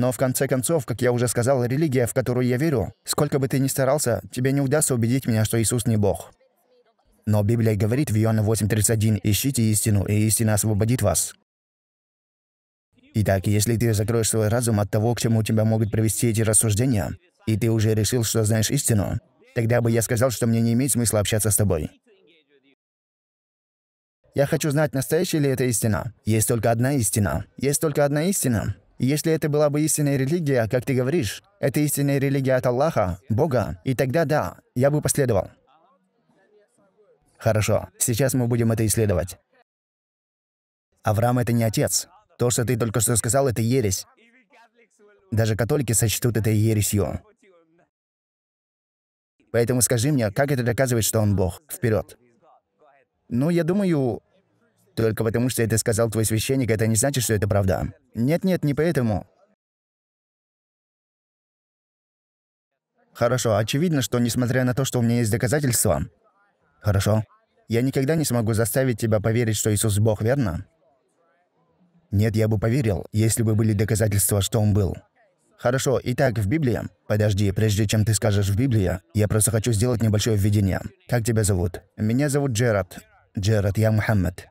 Но в конце концов, как я уже сказал, религия, в которую я верю, сколько бы ты ни старался, тебе не удастся убедить меня, что Иисус не Бог. Но Библия говорит в Иоанна 8.31 «Ищите истину, и истина освободит вас». Итак, если ты закроешь свой разум от того, к чему тебя могут привести эти рассуждения, и ты уже решил, что знаешь истину, тогда бы я сказал, что мне не имеет смысла общаться с тобой. Я хочу знать, настоящая ли это истина. Есть только одна истина. Есть только одна истина если это была бы истинная религия, как ты говоришь, это истинная религия от Аллаха, Бога, и тогда да, я бы последовал. Хорошо, сейчас мы будем это исследовать. Авраам — это не отец. То, что ты только что сказал, это ересь. Даже католики сочтут это ересью. Поэтому скажи мне, как это доказывает, что он Бог? Вперед. Ну, я думаю, только потому, что это сказал твой священник, это не значит, что это правда. Нет-нет, не поэтому. Хорошо, очевидно, что несмотря на то, что у меня есть доказательства... Хорошо. Я никогда не смогу заставить тебя поверить, что Иисус Бог, верно? Нет, я бы поверил, если бы были доказательства, что Он был. Хорошо, итак, в Библии... Подожди, прежде чем ты скажешь в Библии, я просто хочу сделать небольшое введение. Как тебя зовут? Меня зовут Джерард. Джерард, я Мухаммед.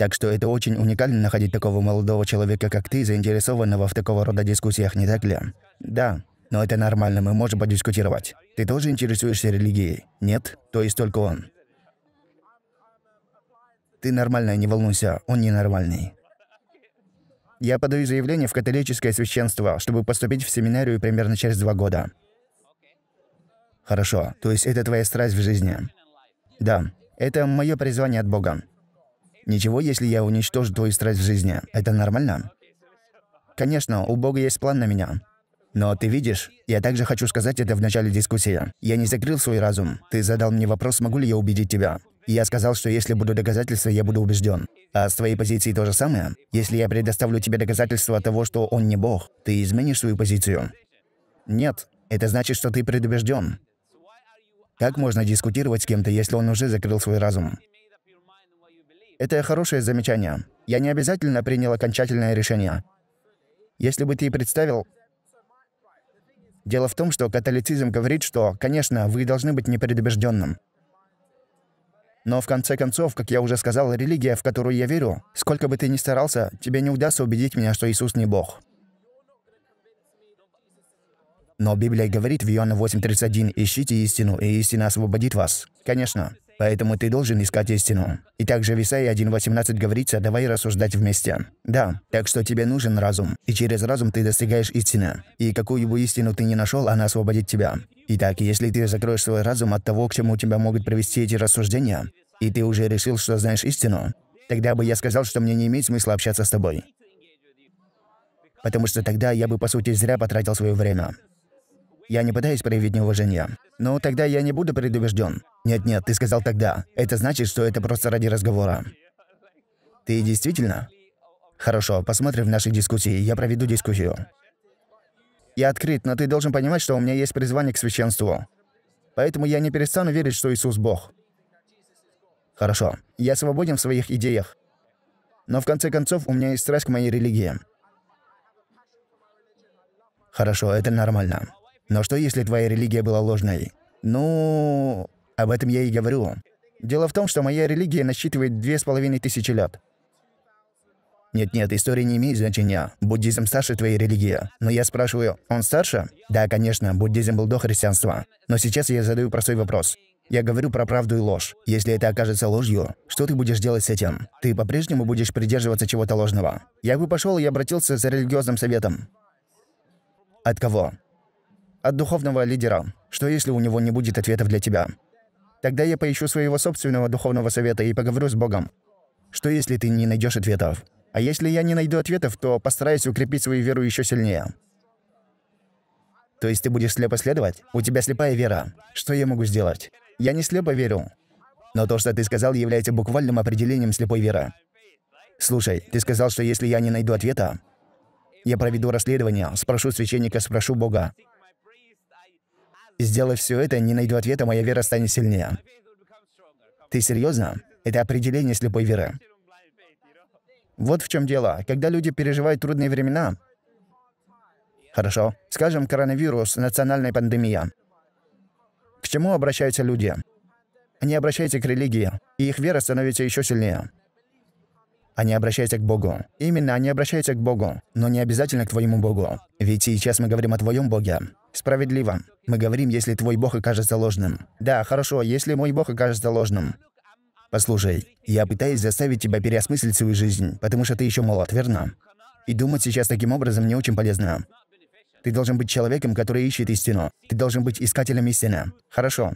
Так что это очень уникально находить такого молодого человека, как ты, заинтересованного в такого рода дискуссиях, не так ли? Да. Но это нормально, мы можем подискутировать. Ты тоже интересуешься религией? Нет? То есть только он. Ты нормальная, не волнуйся, он ненормальный. Я подаю заявление в католическое священство, чтобы поступить в семинарию примерно через два года. Хорошо, то есть это твоя страсть в жизни? Да, это мое призвание от Бога. Ничего, если я уничтожу твою страсть в жизни. Это нормально? Конечно, у Бога есть план на меня. Но ты видишь, я также хочу сказать это в начале дискуссии. Я не закрыл свой разум. Ты задал мне вопрос, могу ли я убедить тебя. И я сказал, что если буду доказательства, я буду убежден. А с твоей позиции то же самое. Если я предоставлю тебе доказательства того, что он не Бог, ты изменишь свою позицию. Нет, это значит, что ты предубежден. Как можно дискутировать с кем-то, если он уже закрыл свой разум? Это хорошее замечание. Я не обязательно принял окончательное решение. Если бы ты представил... Дело в том, что католицизм говорит, что, конечно, вы должны быть непредубежденным. Но в конце концов, как я уже сказал, религия, в которую я верю, сколько бы ты ни старался, тебе не удастся убедить меня, что Иисус не Бог. Но Библия говорит в Иоанна 8.31, «Ищите истину, и истина освободит вас». Конечно, Поэтому ты должен искать истину. И также в Исаии 1.18 говорится, давай рассуждать вместе. Да, так что тебе нужен разум, и через разум ты достигаешь истины. И какую бы истину ты не нашел, она освободит тебя. Итак, если ты закроешь свой разум от того, к чему тебя могут привести эти рассуждения, и ты уже решил, что знаешь истину, тогда бы я сказал, что мне не имеет смысла общаться с тобой. Потому что тогда я бы, по сути, зря потратил свое время. Я не пытаюсь проявить неуважение. Но тогда я не буду предубежден. Нет-нет, ты сказал тогда. Это значит, что это просто ради разговора. Ты действительно? Хорошо, посмотрим в нашей дискуссии. Я проведу дискуссию. Я открыт, но ты должен понимать, что у меня есть призвание к священству. Поэтому я не перестану верить, что Иисус Бог. Хорошо. Я свободен в своих идеях. Но в конце концов у меня есть страсть к моей религии. Хорошо, это нормально. Но что, если твоя религия была ложной? Ну, об этом я и говорю. Дело в том, что моя религия насчитывает две с половиной тысячи лет. Нет-нет, история не имеет значения. Буддизм старше твоей религии. Но я спрашиваю, он старше? Да, конечно, буддизм был до христианства. Но сейчас я задаю простой вопрос. Я говорю про правду и ложь. Если это окажется ложью, что ты будешь делать с этим? Ты по-прежнему будешь придерживаться чего-то ложного. Я бы пошел и обратился за религиозным советом. От кого? от духовного лидера, что если у него не будет ответов для тебя. Тогда я поищу своего собственного духовного совета и поговорю с Богом. Что если ты не найдешь ответов? А если я не найду ответов, то постараюсь укрепить свою веру еще сильнее. То есть ты будешь слепо следовать? У тебя слепая вера. Что я могу сделать? Я не слепо верю. Но то, что ты сказал, является буквальным определением слепой веры. Слушай, ты сказал, что если я не найду ответа, я проведу расследование, спрошу священника, спрошу Бога. Сделав все это, не найду ответа, моя вера станет сильнее. Ты серьезно? Это определение слепой веры. Вот в чем дело. Когда люди переживают трудные времена... Хорошо. Скажем, коронавирус, национальная пандемия. К чему обращаются люди? Они обращаются к религии, и их вера становится еще сильнее. Они обращаются к Богу. Именно они обращаются к Богу, но не обязательно к твоему Богу. Ведь сейчас мы говорим о твоем Боге. Справедливо. Мы говорим, если твой Бог окажется ложным. Да, хорошо, если мой Бог окажется ложным. Послушай, я пытаюсь заставить тебя переосмыслить свою жизнь, потому что ты еще молод, верно? И думать сейчас таким образом не очень полезно. Ты должен быть человеком, который ищет истину. Ты должен быть искателем истины. Хорошо.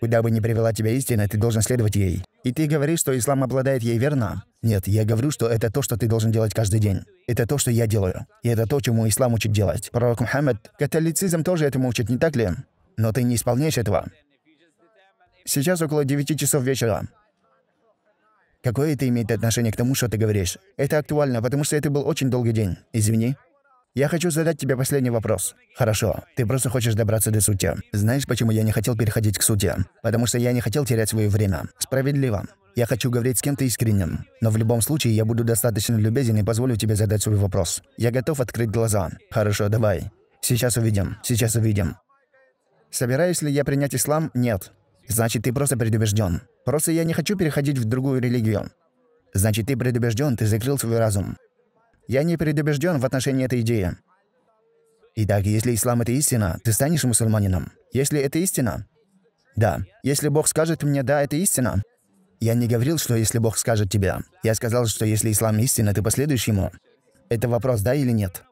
Куда бы ни привела тебя истина, ты должен следовать ей. И ты говоришь, что ислам обладает ей верно? Нет, я говорю, что это то, что ты должен делать каждый день. Это то, что я делаю. И это то, чему ислам учит делать. Пророк Мухаммад, католицизм тоже этому учит, не так ли? Но ты не исполняешь этого. Сейчас около 9 часов вечера. Какое это имеет отношение к тому, что ты говоришь? Это актуально, потому что это был очень долгий день. Извини. Я хочу задать тебе последний вопрос. Хорошо, ты просто хочешь добраться до сути. Знаешь, почему я не хотел переходить к сути? Потому что я не хотел терять свое время. Справедливо. Я хочу говорить с кем-то искренним. Но в любом случае я буду достаточно любезен и позволю тебе задать свой вопрос. Я готов открыть глаза. Хорошо, давай. Сейчас увидим. Сейчас увидим. Собираюсь ли я принять ислам? Нет. Значит, ты просто предубежден. Просто я не хочу переходить в другую религию. Значит, ты предубежден, ты закрыл свой разум. Я не предубежден в отношении этой идеи. Итак, если ислам — это истина, ты станешь мусульманином? Если это истина? Да. Если Бог скажет мне «да, это истина», я не говорил, что если Бог скажет тебе. Я сказал, что если ислам истина, ты последуешь ему. Это вопрос «да» или «нет».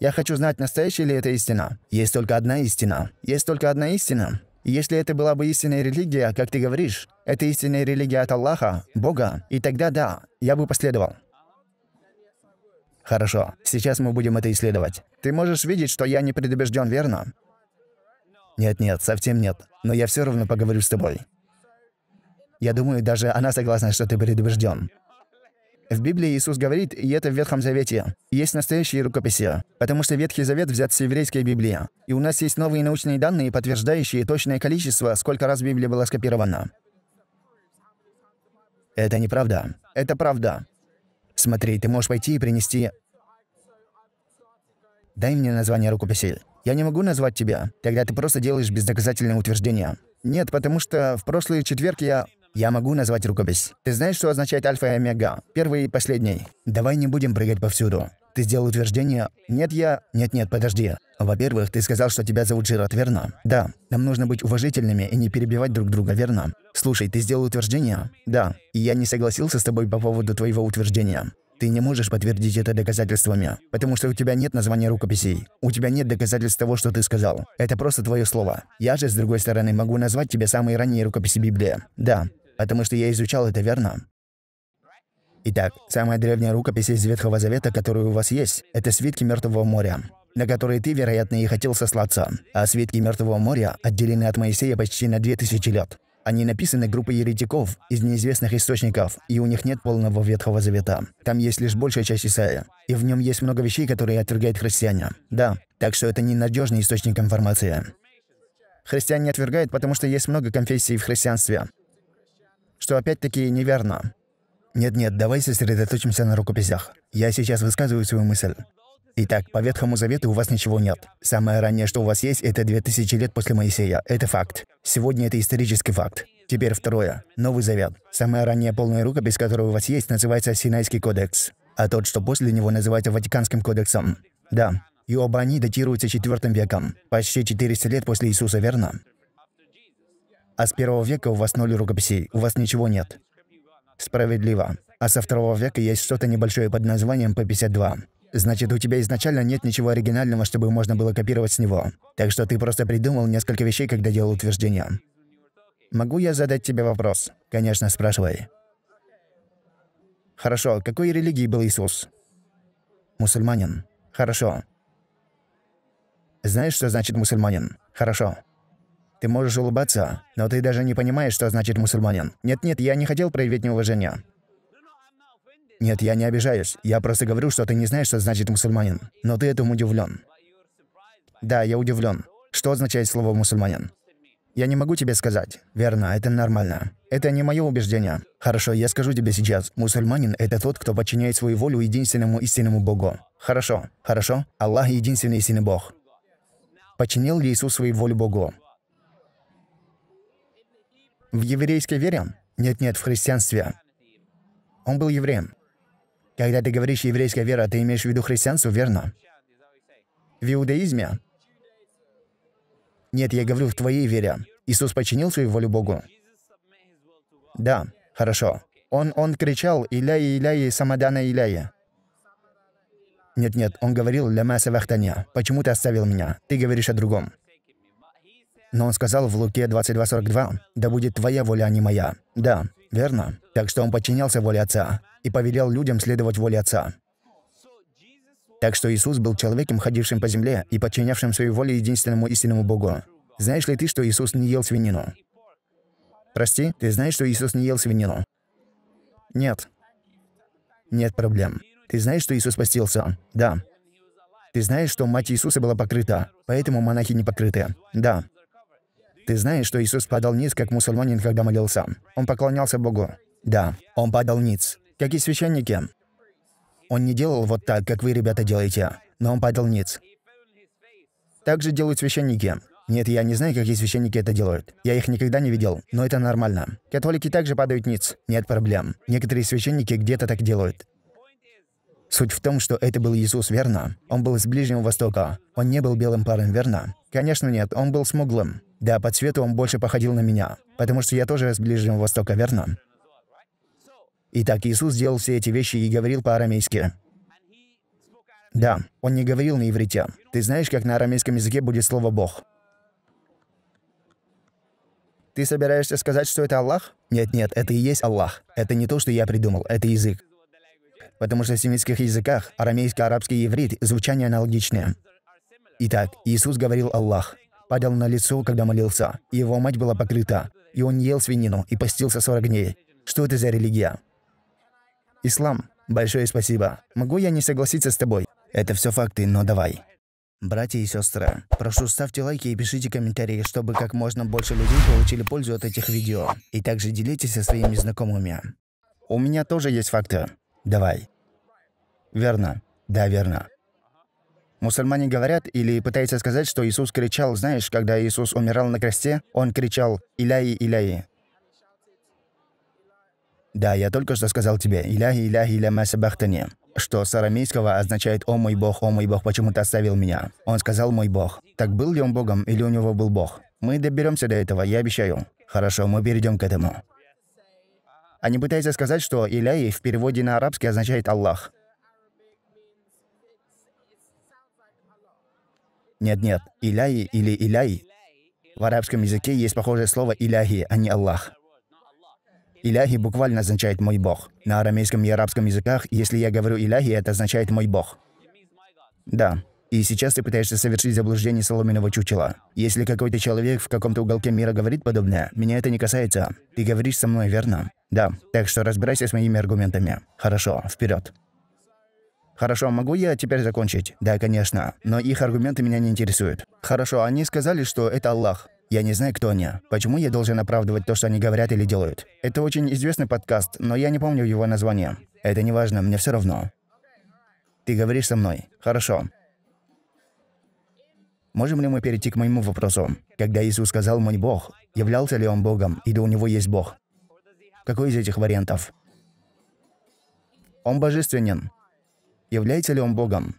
Я хочу знать, настоящая ли это истина. Есть только одна истина. Есть только одна истина. если это была бы истинная религия, как ты говоришь, это истинная религия от Аллаха, Бога, и тогда да, я бы последовал. Хорошо, сейчас мы будем это исследовать. Ты можешь видеть, что я не предубежден, верно? Нет-нет, совсем нет. Но я все равно поговорю с тобой. Я думаю, даже она согласна, что ты предубежден. В Библии Иисус говорит, и это в Ветхом Завете. Есть настоящие рукописи, потому что Ветхий Завет взят с еврейской Библии. И у нас есть новые научные данные, подтверждающие точное количество, сколько раз Библия была скопирована. Это неправда. Это правда. Смотри, ты можешь пойти и принести... Дай мне название рукописи. Я не могу назвать тебя. Тогда ты просто делаешь бездоказательное утверждение. Нет, потому что в прошлый четверг я... Я могу назвать рукопись. Ты знаешь, что означает альфа и омега? Первый и последний. Давай не будем прыгать повсюду. Ты сделал утверждение. Нет, я... Нет-нет, подожди. Во-первых, ты сказал, что тебя зовут Жират, верно? Да. Нам нужно быть уважительными и не перебивать друг друга, верно? Слушай, ты сделал утверждение? Да. И я не согласился с тобой по поводу твоего утверждения. Ты не можешь подтвердить это доказательствами, потому что у тебя нет названия рукописей. У тебя нет доказательств того, что ты сказал. Это просто твое слово. Я же, с другой стороны, могу назвать тебе самые ранние рукописи Библии. Да, потому что я изучал это, верно? Итак, самая древняя рукопись из Ветхого Завета, которую у вас есть, это «Свитки Мертвого моря» на которые ты, вероятно, и хотел сослаться. А свитки Мертвого моря отделены от Моисея почти на 2000 лет. Они написаны группой еретиков из неизвестных источников, и у них нет полного Ветхого Завета. Там есть лишь большая часть Исаия, и в нем есть много вещей, которые отвергает христиане. Да, так что это ненадежный источник информации. Христиане отвергают, потому что есть много конфессий в христианстве. Что опять-таки неверно. Нет-нет, давай сосредоточимся на рукописях. Я сейчас высказываю свою мысль. Итак, по Ветхому Завету у вас ничего нет. Самое раннее, что у вас есть, это 2000 лет после Моисея. Это факт. Сегодня это исторический факт. Теперь второе. Новый Завет. Самая ранняя полная рукопись, которая у вас есть, называется Синайский кодекс. А тот, что после него, называется Ватиканским кодексом. Да. И оба они датируются IV веком. Почти 400 лет после Иисуса, верно? А с первого века у вас ноль рукописей, у вас ничего нет. Справедливо. А со второго века есть что-то небольшое под названием П 52 Значит, у тебя изначально нет ничего оригинального, чтобы можно было копировать с него. Так что ты просто придумал несколько вещей, когда делал утверждение. Могу я задать тебе вопрос? Конечно, спрашивай. Хорошо, какой религии был Иисус? Мусульманин. Хорошо. Знаешь, что значит мусульманин? Хорошо. Ты можешь улыбаться, но ты даже не понимаешь, что значит мусульманин. Нет-нет, я не хотел проявить неуважение. Нет, я не обижаюсь. Я просто говорю, что ты не знаешь, что значит мусульманин. Но ты этому удивлен. Да, я удивлен. Что означает слово «мусульманин»? Я не могу тебе сказать. Верно, это нормально. Это не мое убеждение. Хорошо, я скажу тебе сейчас. Мусульманин – это тот, кто подчиняет свою волю единственному истинному Богу. Хорошо, хорошо. Аллах – единственный истинный Бог. Подчинил ли Иисус свою волю Богу? В еврейской вере? Нет-нет, в христианстве. Он был евреем. Когда ты говоришь «еврейская вера», ты имеешь в виду христианство, верно? В иудаизме? Нет, я говорю в твоей вере. Иисус подчинил свою волю Богу. Да, хорошо. Он, он кричал «Иляй, Иляй, Самадана, Иляй». Нет-нет, он говорил «Ля мяса вахтанья». «Почему ты оставил меня? Ты говоришь о другом». Но он сказал в Луке 22.42, «Да будет твоя воля, а не моя». Да, верно. Так что он подчинялся воле Отца и повелел людям следовать воле Отца. Так что Иисус был человеком, ходившим по земле и подчинявшим свою волю единственному истинному Богу. Знаешь ли ты, что Иисус не ел свинину? Прости, ты знаешь, что Иисус не ел свинину? Нет. Нет проблем. Ты знаешь, что Иисус постился? Да. Ты знаешь, что мать Иисуса была покрыта, поэтому монахи не покрыты? Да. Ты знаешь, что Иисус падал ниц, как мусульманин, когда молился? Он поклонялся Богу? Да. Он падал ниц как и священники. Он не делал вот так, как вы, ребята, делаете, но он падал ниц. Так же делают священники. Нет, я не знаю, какие священники это делают. Я их никогда не видел, но это нормально. Католики также падают ниц, нет проблем. Некоторые священники где-то так делают. Суть в том, что это был Иисус, верно? Он был с Ближнего Востока. Он не был белым парнем, верно? Конечно нет, он был смуглым. Да, по цвету он больше походил на меня. Потому что я тоже с Ближнего Востока, верно? Итак, Иисус делал все эти вещи и говорил по-арамейски. Да, он не говорил на иврите. Ты знаешь, как на арамейском языке будет слово «бог»? Ты собираешься сказать, что это Аллах? Нет-нет, это и есть Аллах. Это не то, что я придумал, это язык. Потому что в семитских языках арамейско-арабский и еврит звучание аналогичное. Итак, Иисус говорил Аллах. Падал на лицо, когда молился. Его мать была покрыта. И он ел свинину и постился 40 дней. Что это за религия? Ислам, большое спасибо. Могу я не согласиться с тобой? Это все факты, но давай. Братья и сестры, прошу ставьте лайки и пишите комментарии, чтобы как можно больше людей получили пользу от этих видео. И также делитесь со своими знакомыми. У меня тоже есть факты. Давай. Верно. Да, верно. Мусульмане говорят или пытаются сказать, что Иисус кричал, знаешь, когда Иисус умирал на кресте, он кричал «Иляи, Иляи», да, я только что сказал тебе «Иля, иля, иля масабахтани», что с арамейского означает «О мой Бог, о мой Бог, почему ты оставил меня?» Он сказал «Мой Бог». Так был ли он Богом или у него был Бог? Мы доберемся до этого, я обещаю. Хорошо, мы перейдем к этому. Они а пытаются сказать, что «Иляй» в переводе на арабский означает «Аллах». Нет-нет, «Иляй» или «Иляй» в арабском языке есть похожее слово «Иляхи», а не «Аллах». «Иляхи» буквально означает «мой Бог». На арамейском и арабском языках, если я говорю «иляхи», это означает «мой Бог». Да. И сейчас ты пытаешься совершить заблуждение соломенного чучела. Если какой-то человек в каком-то уголке мира говорит подобное, меня это не касается. Ты говоришь со мной, верно? Да. Так что разбирайся с моими аргументами. Хорошо, вперед. Хорошо, могу я теперь закончить? Да, конечно. Но их аргументы меня не интересуют. Хорошо, они сказали, что это Аллах. Я не знаю, кто они. Почему я должен оправдывать то, что они говорят или делают? Это очень известный подкаст, но я не помню его название. Это не важно, мне все равно. Ты говоришь со мной. Хорошо. Можем ли мы перейти к моему вопросу? Когда Иисус сказал «мой Бог», являлся ли Он Богом, или у Него есть Бог? Какой из этих вариантов? Он божественен. Является ли он Богом?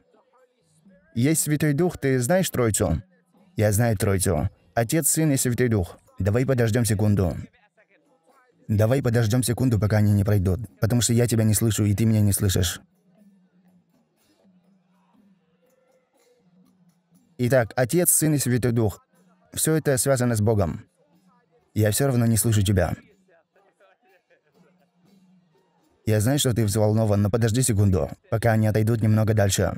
Есть Святой Дух, ты знаешь Троицу? Я знаю Троицу. Отец, Сын и Святой Дух. Давай подождем секунду. Давай подождем секунду, пока они не пройдут, потому что я тебя не слышу, и ты меня не слышишь. Итак, Отец, Сын и Святой Дух. Все это связано с Богом. Я все равно не слышу тебя. Я знаю, что ты взволнован, но подожди секунду, пока они отойдут немного дальше.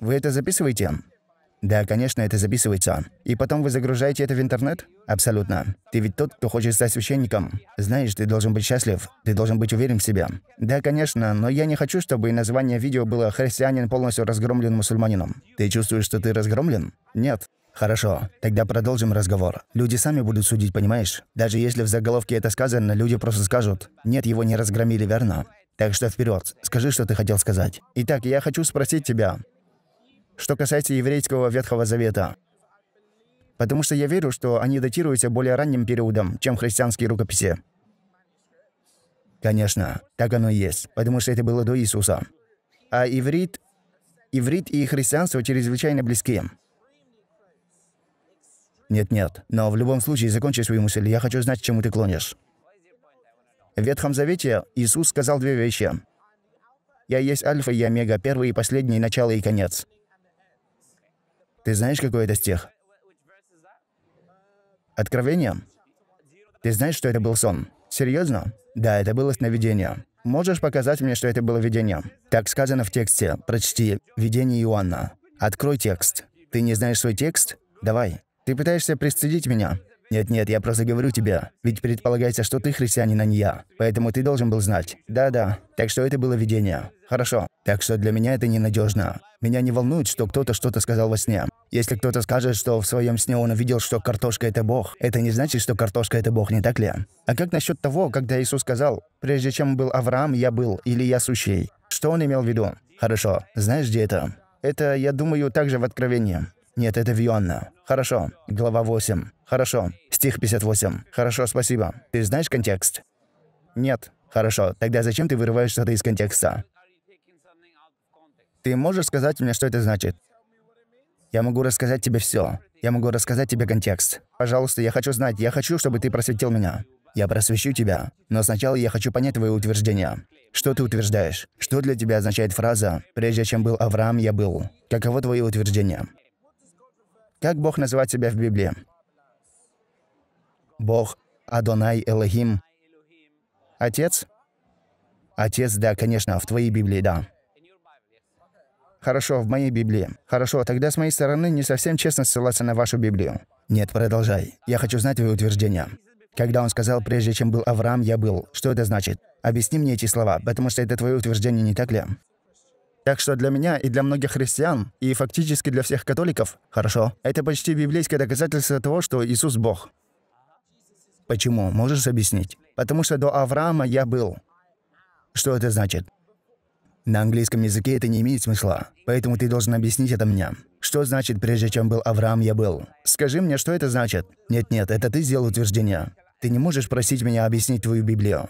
Вы это записываете? Да, конечно, это записывается. И потом вы загружаете это в интернет? Абсолютно. Ты ведь тот, кто хочет стать священником. Знаешь, ты должен быть счастлив, ты должен быть уверен в себе. Да, конечно, но я не хочу, чтобы название видео было «Христианин полностью разгромлен мусульманином». Ты чувствуешь, что ты разгромлен? Нет. Хорошо, тогда продолжим разговор. Люди сами будут судить, понимаешь? Даже если в заголовке это сказано, люди просто скажут, нет, его не разгромили, верно? Так что вперед, скажи, что ты хотел сказать. Итак, я хочу спросить тебя, что касается еврейского Ветхого Завета. Потому что я верю, что они датируются более ранним периодом, чем христианские рукописи. Конечно, так оно и есть, потому что это было до Иисуса. А иврит, иврит и христианство чрезвычайно близки. Нет-нет, но в любом случае закончи свою мысль, я хочу знать, к чему ты клонишь. В Ветхом Завете Иисус сказал две вещи. «Я есть Альфа и Омега, первый и последний, начало и конец». Ты знаешь, какой это стих? Откровение? Ты знаешь, что это был сон? Серьезно? Да, это было сновидение. Можешь показать мне, что это было видение? Так сказано в тексте. Прочти «Видение Иоанна». Открой текст. Ты не знаешь свой текст? Давай. Ты пытаешься пристыдить меня? Нет-нет, я просто говорю тебе. Ведь предполагается, что ты христианин, а не я. Поэтому ты должен был знать. Да-да. Так что это было видение. Хорошо. Так что для меня это ненадежно. Меня не волнует, что кто-то что-то сказал во сне. Если кто-то скажет, что в своем сне он увидел, что картошка – это Бог, это не значит, что картошка – это Бог, не так ли? А как насчет того, когда Иисус сказал, «Прежде чем был Авраам, я был, или я сущий»? Что он имел в виду? Хорошо. Знаешь, где это? Это, я думаю, также в Откровении. Нет, это в Иоанна. Хорошо. Глава 8. Хорошо. Стих 58. Хорошо, спасибо. Ты знаешь контекст? Нет. Хорошо. Тогда зачем ты вырываешь что-то из контекста? Ты можешь сказать мне, что это значит? Я могу рассказать тебе все. Я могу рассказать тебе контекст. Пожалуйста, я хочу знать. Я хочу, чтобы ты просветил меня. Я просвещу тебя. Но сначала я хочу понять твои утверждения. Что ты утверждаешь? Что для тебя означает фраза «Прежде чем был Авраам, я был»? Каково твои утверждения? Как Бог называет себя в Библии? Бог Адонай Элохим. Отец? Отец, да, конечно, в твоей Библии, да. Хорошо, в моей Библии. Хорошо, тогда с моей стороны не совсем честно ссылаться на вашу Библию. Нет, продолжай. Я хочу знать твои утверждения. Когда он сказал, прежде чем был Авраам, я был, что это значит? Объясни мне эти слова, потому что это твое утверждение, не так ли? Так что для меня и для многих христиан, и фактически для всех католиков, хорошо, это почти библейское доказательство того, что Иисус – Бог. Почему? Можешь объяснить? Потому что до Авраама я был. Что это значит? На английском языке это не имеет смысла, поэтому ты должен объяснить это мне. Что значит «прежде чем был Авраам, я был»? Скажи мне, что это значит? Нет-нет, это ты сделал утверждение. Ты не можешь просить меня объяснить твою Библию.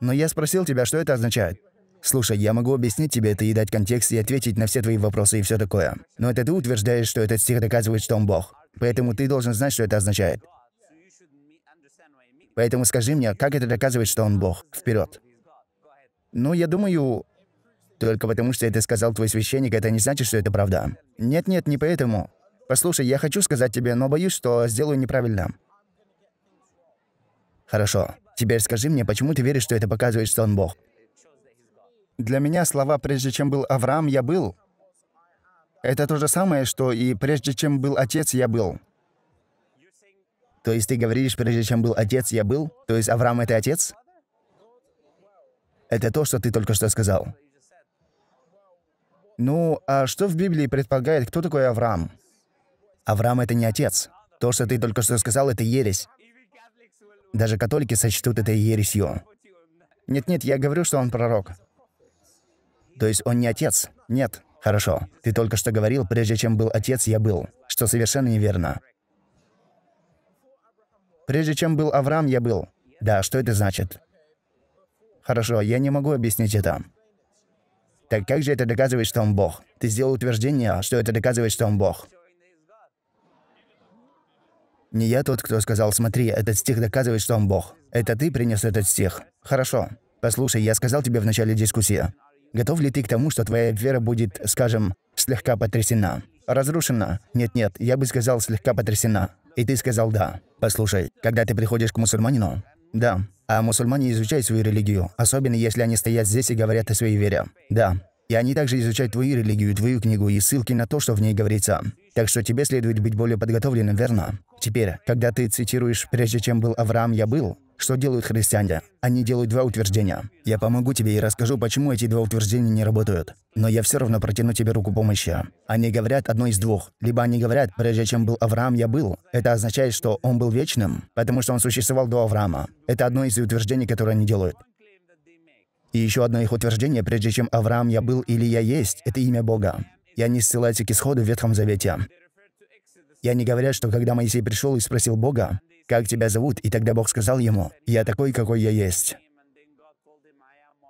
Но я спросил тебя, что это означает. Слушай, я могу объяснить тебе это и дать контекст, и ответить на все твои вопросы и все такое. Но это ты утверждаешь, что этот стих доказывает, что он Бог. Поэтому ты должен знать, что это означает. Поэтому скажи мне, как это доказывает, что он Бог? Вперед. Ну, я думаю, только потому что это сказал твой священник, это не значит, что это правда. Нет-нет, не поэтому. Послушай, я хочу сказать тебе, но боюсь, что сделаю неправильно. Хорошо. Теперь скажи мне, почему ты веришь, что это показывает, что он Бог? Для меня слова «прежде чем был Авраам, я был» — это то же самое, что и «прежде чем был отец, я был». То есть ты говоришь, прежде чем был отец, я был? То есть Авраам — это отец? Это то, что ты только что сказал. Ну, а что в Библии предполагает, кто такой Авраам? Авраам — это не отец. То, что ты только что сказал, это ересь. Даже католики сочтут это ересью. Нет-нет, я говорю, что он пророк. То есть он не отец? Нет. Хорошо. Ты только что говорил, прежде чем был отец, я был. Что совершенно неверно. Прежде чем был Авраам, я был. Да, что это значит? Хорошо, я не могу объяснить это. Так как же это доказывает, что он Бог? Ты сделал утверждение, что это доказывает, что он Бог. Не я тот, кто сказал, смотри, этот стих доказывает, что он Бог. Это ты принес этот стих. Хорошо. Послушай, я сказал тебе в начале дискуссии. Готов ли ты к тому, что твоя вера будет, скажем, слегка потрясена? Разрушена? Нет-нет, я бы сказал, слегка потрясена. И ты сказал «да». Послушай, когда ты приходишь к мусульманину, да, а мусульмане изучают свою религию, особенно если они стоят здесь и говорят о своей вере. Да. И они также изучают твою религию, твою книгу и ссылки на то, что в ней говорится. Так что тебе следует быть более подготовленным, верно? Теперь, когда ты цитируешь «Прежде чем был Авраам, я был», что делают христиане? Они делают два утверждения. Я помогу тебе и расскажу, почему эти два утверждения не работают. Но я все равно протяну тебе руку помощи. Они говорят одно из двух. Либо они говорят, прежде чем был Авраам, я был. Это означает, что он был вечным, потому что он существовал до Авраама. Это одно из утверждений, которые они делают. И еще одно их утверждение, прежде чем Авраам я был или я есть, это имя Бога. И они ссылаются к исходу в Ветхом Завете. И они говорят, что когда Моисей пришел и спросил Бога, как тебя зовут, и тогда Бог сказал ему, «Я такой, какой я есть».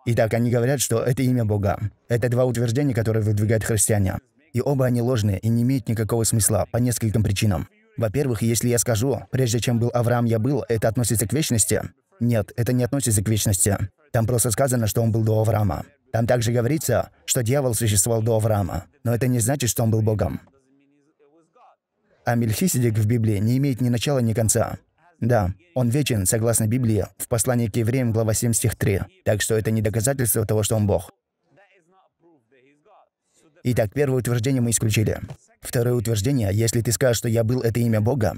Итак, они говорят, что это имя Бога. Это два утверждения, которые выдвигают христиане. И оба они ложные и не имеют никакого смысла по нескольким причинам. Во-первых, если я скажу, прежде чем был Авраам, я был, это относится к вечности? Нет, это не относится к вечности. Там просто сказано, что он был до Авраама. Там также говорится, что дьявол существовал до Авраама. Но это не значит, что он был Богом. А Мельхиседек в Библии не имеет ни начала, ни конца. Да, он вечен, согласно Библии, в послании к евреям, глава 7, стих 3. Так что это не доказательство того, что он Бог. Итак, первое утверждение мы исключили. Второе утверждение, если ты скажешь, что я был это имя Бога,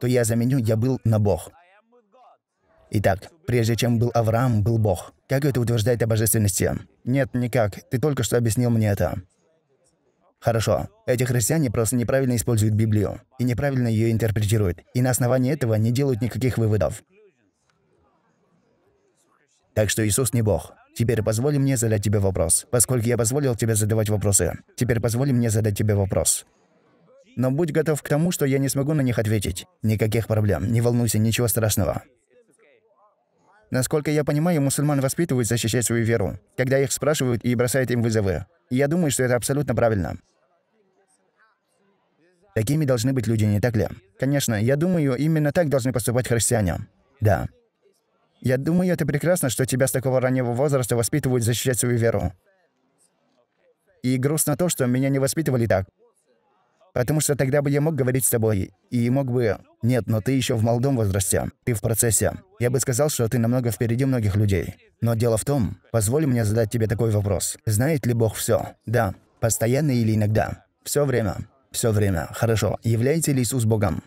то я заменю «я был» на «Бог». Итак, прежде чем был Авраам, был Бог. Как это утверждает о божественности? Нет, никак. Ты только что объяснил мне это. Хорошо, эти христиане просто неправильно используют Библию и неправильно ее интерпретируют, и на основании этого не делают никаких выводов. Так что Иисус не Бог. Теперь позволь мне задать тебе вопрос. Поскольку я позволил тебе задавать вопросы, теперь позволь мне задать тебе вопрос. Но будь готов к тому, что я не смогу на них ответить. Никаких проблем, не волнуйся, ничего страшного. Насколько я понимаю, мусульман воспитывают защищать свою веру, когда их спрашивают и бросают им вызовы. И я думаю, что это абсолютно правильно. Такими должны быть люди, не так ли? Конечно, я думаю, именно так должны поступать христиане. Да. Я думаю, это прекрасно, что тебя с такого раннего возраста воспитывают защищать свою веру. И грустно то, что меня не воспитывали так. Потому что тогда бы я мог говорить с тобой, и мог бы... Нет, но ты еще в молодом возрасте, ты в процессе. Я бы сказал, что ты намного впереди многих людей. Но дело в том, позволь мне задать тебе такой вопрос. Знает ли Бог все? Да. Постоянно или иногда? Все время. Все время. Хорошо. Является ли Иисус Богом?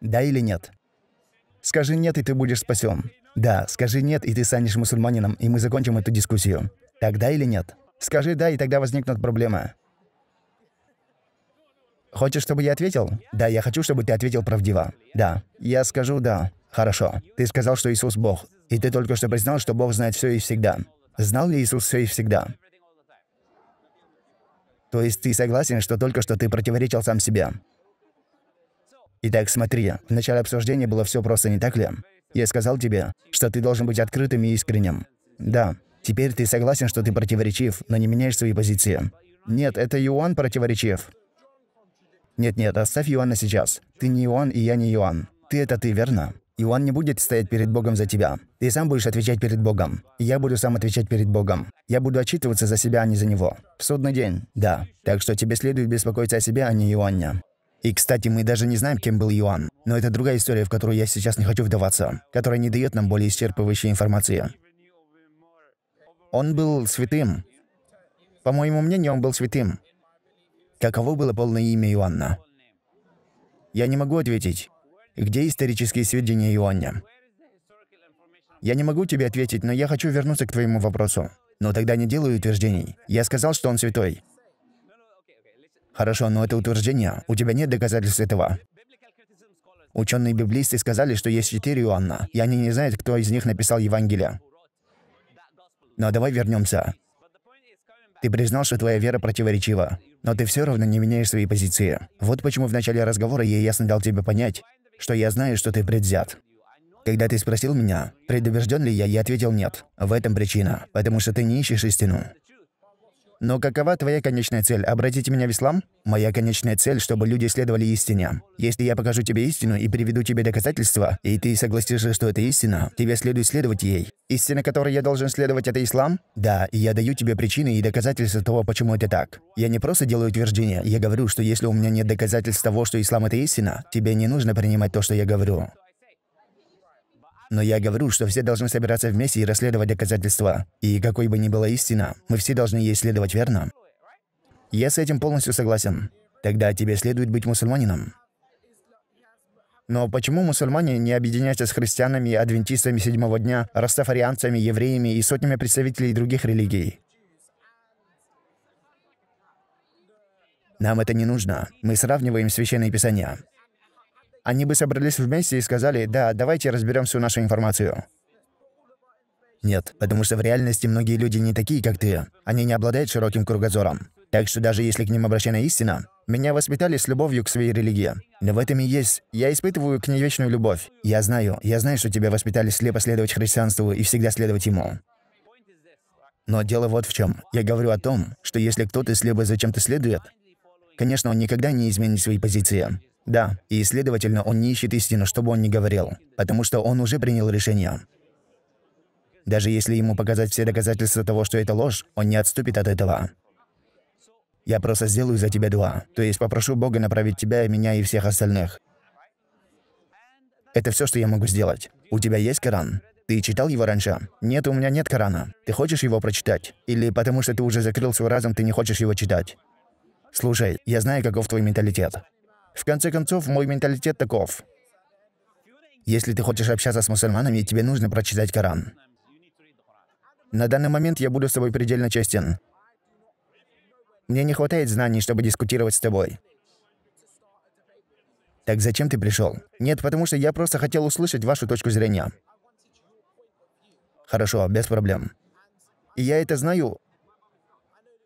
Да или нет? Скажи «нет», и ты будешь спасен. Да, скажи «нет», и ты станешь мусульманином, и мы закончим эту дискуссию. Тогда или нет? Скажи «да», и тогда возникнут проблемы. Хочешь, чтобы я ответил? Да, я хочу, чтобы ты ответил правдиво. Да. Я скажу «да». Хорошо. Ты сказал, что Иисус – Бог. И ты только что признал, что Бог знает все и всегда. Знал ли Иисус все и всегда? То есть ты согласен, что только что ты противоречил сам себе? Итак, смотри, в начале обсуждения было все просто, не так ли? Я сказал тебе, что ты должен быть открытым и искренним. Да. Теперь ты согласен, что ты противоречив, но не меняешь свои позиции. Нет, это Иоанн противоречив. «Нет-нет, оставь Иоанна сейчас. Ты не Иоанн, и я не Иоанн. Ты – это ты, верно?» Иоанн не будет стоять перед Богом за тебя. Ты сам будешь отвечать перед Богом. И я буду сам отвечать перед Богом. Я буду отчитываться за себя, а не за него. В судный день, да. Так что тебе следует беспокоиться о себе, а не Иоанне. И, кстати, мы даже не знаем, кем был Иоанн. Но это другая история, в которую я сейчас не хочу вдаваться, которая не дает нам более исчерпывающей информации. Он был святым. По моему мнению, он был святым. Каково было полное имя Иоанна? Я не могу ответить. Где исторические сведения Иоанна? Я не могу тебе ответить, но я хочу вернуться к твоему вопросу. Но тогда не делаю утверждений. Я сказал, что он святой. Хорошо, но это утверждение. У тебя нет доказательств этого. Ученые-библисты сказали, что есть четыре Иоанна, и они не знают, кто из них написал Евангелие. Но давай вернемся. Ты признал, что твоя вера противоречива но ты все равно не меняешь свои позиции. Вот почему в начале разговора я ясно дал тебе понять, что я знаю, что ты предвзят. Когда ты спросил меня, предубежден ли я, я ответил нет. В этом причина, потому что ты не ищешь истину. Но какова твоя конечная цель? Обратите меня в ислам? Моя конечная цель, чтобы люди следовали истине. Если я покажу тебе истину и приведу тебе доказательства, и ты согласишься, что это истина, тебе следует следовать ей. Истина, которой я должен следовать, это ислам? Да, и я даю тебе причины и доказательства того, почему это так. Я не просто делаю утверждение, я говорю, что если у меня нет доказательств того, что ислам это истина, тебе не нужно принимать то, что я говорю. Но я говорю, что все должны собираться вместе и расследовать доказательства. И какой бы ни была истина, мы все должны ей следовать верно. Я с этим полностью согласен. Тогда тебе следует быть мусульманином. Но почему мусульмане не объединяются с христианами, адвентистами седьмого дня, растафарианцами, евреями и сотнями представителей других религий? Нам это не нужно. Мы сравниваем священные писания. Они бы собрались вместе и сказали, да, давайте разберем всю нашу информацию. Нет, потому что в реальности многие люди не такие, как ты. Они не обладают широким кругозором. Так что даже если к ним обращена истина, меня воспитали с любовью к своей религии. Но в этом и есть. Я испытываю к ней вечную любовь. Я знаю, я знаю, что тебя воспитали слепо следовать христианству и всегда следовать ему. Но дело вот в чем. Я говорю о том, что если кто-то слепо за чем-то следует, конечно, он никогда не изменит свои позиции. Да, и, следовательно, он не ищет истину, что бы он ни говорил, потому что он уже принял решение. Даже если ему показать все доказательства того, что это ложь, он не отступит от этого. Я просто сделаю за тебя дуа, то есть попрошу Бога направить тебя, меня и всех остальных. Это все, что я могу сделать. У тебя есть Коран? Ты читал его раньше? Нет, у меня нет Корана. Ты хочешь его прочитать? Или потому что ты уже закрыл свой разум, ты не хочешь его читать? Слушай, я знаю, каков твой менталитет. В конце концов, мой менталитет таков. Если ты хочешь общаться с мусульманами, тебе нужно прочитать Коран. На данный момент я буду с тобой предельно честен. Мне не хватает знаний, чтобы дискутировать с тобой. Так зачем ты пришел? Нет, потому что я просто хотел услышать вашу точку зрения. Хорошо, без проблем. И я это знаю.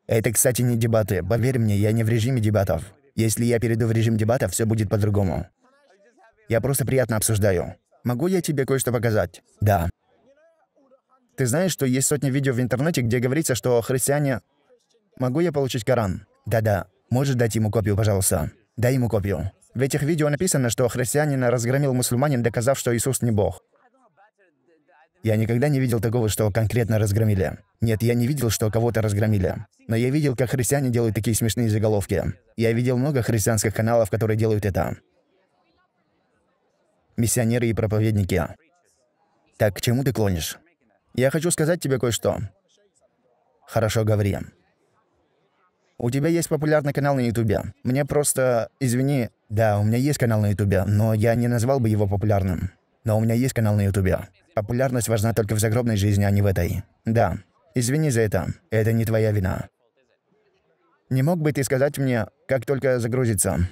Это, кстати, не дебаты. Поверь мне, я не в режиме дебатов. Если я перейду в режим дебата, все будет по-другому. Я просто приятно обсуждаю. Могу я тебе кое-что показать? Да. Ты знаешь, что есть сотни видео в интернете, где говорится, что христиане... Могу я получить Коран? Да-да. Можешь дать ему копию, пожалуйста? Дай ему копию. В этих видео написано, что христианин разгромил мусульманин, доказав, что Иисус не Бог. Я никогда не видел такого, что конкретно разгромили. Нет, я не видел, что кого-то разгромили. Но я видел, как христиане делают такие смешные заголовки. Я видел много христианских каналов, которые делают это. Миссионеры и проповедники. Так, к чему ты клонишь? Я хочу сказать тебе кое-что. Хорошо, говори. У тебя есть популярный канал на Ютубе. Мне просто... Извини. Да, у меня есть канал на Ютубе, но я не назвал бы его популярным. Но у меня есть канал на Ютубе. Популярность важна только в загробной жизни, а не в этой. Да. Извини за это. Это не твоя вина. Не мог бы ты сказать мне, как только загрузится?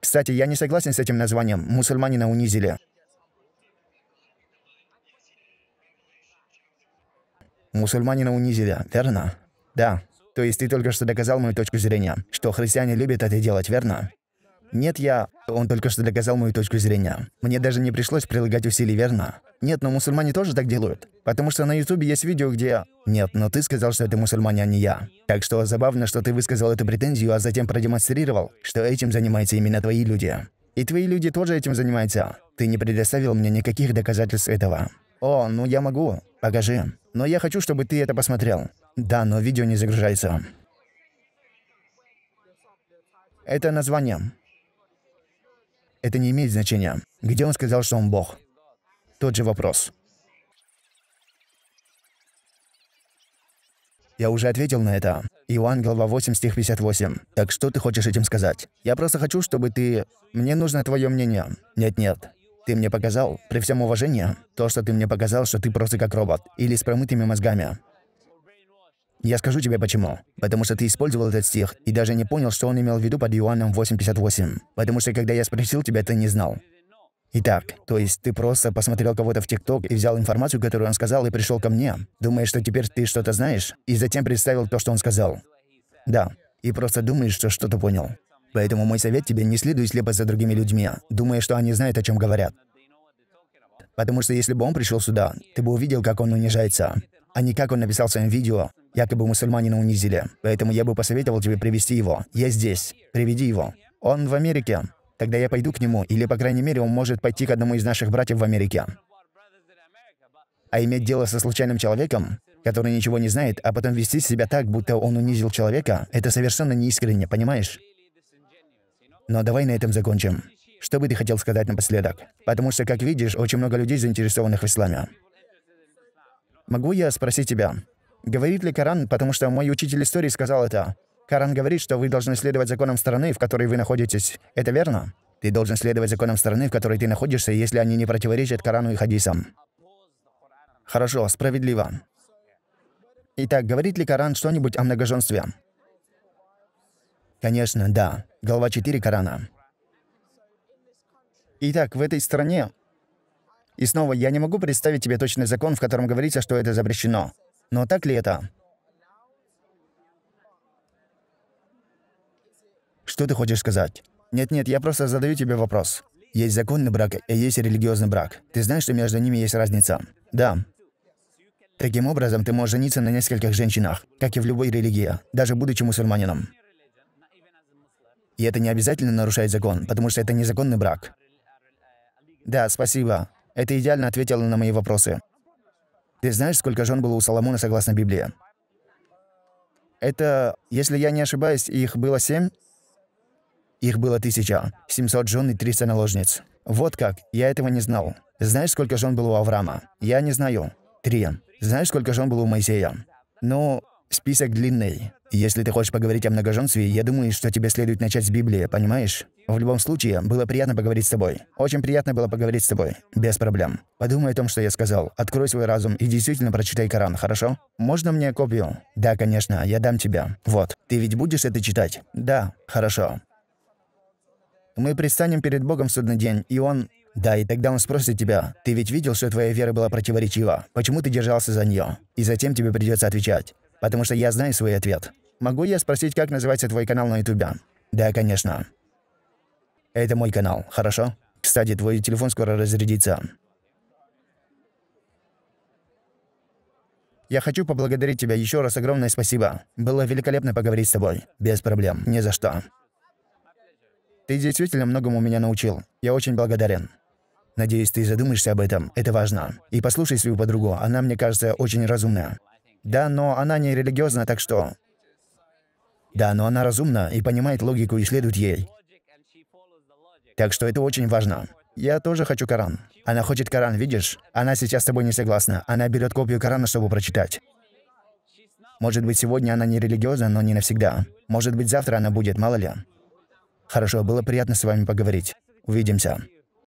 Кстати, я не согласен с этим названием. Мусульманина унизили. Мусульманина унизили, верно? Да. То есть ты только что доказал мою точку зрения, что христиане любят это делать, верно? Нет, я... Он только что доказал мою точку зрения. Мне даже не пришлось прилагать усилий, верно? Нет, но мусульмане тоже так делают. Потому что на ютубе есть видео, где... Нет, но ты сказал, что это мусульмане, а не я. Так что забавно, что ты высказал эту претензию, а затем продемонстрировал, что этим занимаются именно твои люди. И твои люди тоже этим занимаются. Ты не предоставил мне никаких доказательств этого. О, ну я могу. Покажи. Но я хочу, чтобы ты это посмотрел. Да, но видео не загружается. Это название это не имеет значения. Где он сказал, что он Бог? Тот же вопрос. Я уже ответил на это. Иоанн, глава 8, стих 58. Так что ты хочешь этим сказать? Я просто хочу, чтобы ты... Мне нужно твое мнение. Нет-нет. Ты мне показал, при всем уважении, то, что ты мне показал, что ты просто как робот. Или с промытыми мозгами. Я скажу тебе почему. Потому что ты использовал этот стих и даже не понял, что он имел в виду под Иоанном 8.58. Потому что когда я спросил тебя, ты не знал. Итак, то есть ты просто посмотрел кого-то в ТикТок и взял информацию, которую он сказал, и пришел ко мне. Думаешь, что теперь ты что-то знаешь, и затем представил то, что он сказал. Да. И просто думаешь, что что-то понял. Поэтому мой совет тебе не следуй слепо за другими людьми, думая, что они знают, о чем говорят. Потому что если бы он пришел сюда, ты бы увидел, как он унижается а не как он написал в своем видео, якобы мусульманина унизили. Поэтому я бы посоветовал тебе привести его. Я здесь. Приведи его. Он в Америке. Тогда я пойду к нему, или, по крайней мере, он может пойти к одному из наших братьев в Америке. А иметь дело со случайным человеком, который ничего не знает, а потом вести себя так, будто он унизил человека, это совершенно неискренне, понимаешь? Но давай на этом закончим. Что бы ты хотел сказать напоследок? Потому что, как видишь, очень много людей заинтересованных в исламе. Могу я спросить тебя, говорит ли Коран, потому что мой учитель истории сказал это? Коран говорит, что вы должны следовать законам страны, в которой вы находитесь. Это верно? Ты должен следовать законам страны, в которой ты находишься, если они не противоречат Корану и хадисам. Хорошо, справедливо. Итак, говорит ли Коран что-нибудь о многоженстве? Конечно, да. Глава 4 Корана. Итак, в этой стране и снова, я не могу представить тебе точный закон, в котором говорится, что это запрещено. Но так ли это? Что ты хочешь сказать? Нет-нет, я просто задаю тебе вопрос. Есть законный брак и есть религиозный брак. Ты знаешь, что между ними есть разница? Да. Таким образом, ты можешь жениться на нескольких женщинах, как и в любой религии, даже будучи мусульманином. И это не обязательно нарушает закон, потому что это незаконный брак. Да, спасибо. Это идеально ответило на мои вопросы. Ты знаешь, сколько жен было у Соломона согласно Библии? Это, если я не ошибаюсь, их было семь? Их было тысяча. семьсот жен и триста наложниц. Вот как. Я этого не знал. Знаешь, сколько жен было у Авраама? Я не знаю. Три. Знаешь, сколько жен было у Моисея? Ну, Список длинный. Если ты хочешь поговорить о многоженстве, я думаю, что тебе следует начать с Библии, понимаешь? В любом случае, было приятно поговорить с тобой. Очень приятно было поговорить с тобой. Без проблем. Подумай о том, что я сказал. Открой свой разум и действительно прочитай Коран, хорошо? Можно мне копию? Да, конечно, я дам тебе. Вот. Ты ведь будешь это читать? Да. Хорошо. Мы предстанем перед Богом в судный день, и Он... Да, и тогда он спросит тебя, ты ведь видел, что твоя вера была противоречива, почему ты держался за нее? И затем тебе придется отвечать, потому что я знаю свой ответ. Могу я спросить, как называется твой канал на Ютубе? Да, конечно. Это мой канал, хорошо? Кстати, твой телефон скоро разрядится. Я хочу поблагодарить тебя еще раз огромное спасибо. Было великолепно поговорить с тобой. Без проблем, ни за что. Ты действительно многому меня научил. Я очень благодарен. Надеюсь, ты задумаешься об этом. Это важно. И послушай свою подругу. Она, мне кажется, очень разумная. Да, но она не религиозна, так что... Да, но она разумна и понимает логику и следует ей. Так что это очень важно. Я тоже хочу Коран. Она хочет Коран, видишь? Она сейчас с тобой не согласна. Она берет копию Корана, чтобы прочитать. Может быть, сегодня она не религиозна, но не навсегда. Может быть, завтра она будет, мало ли. Хорошо, было приятно с вами поговорить. Увидимся.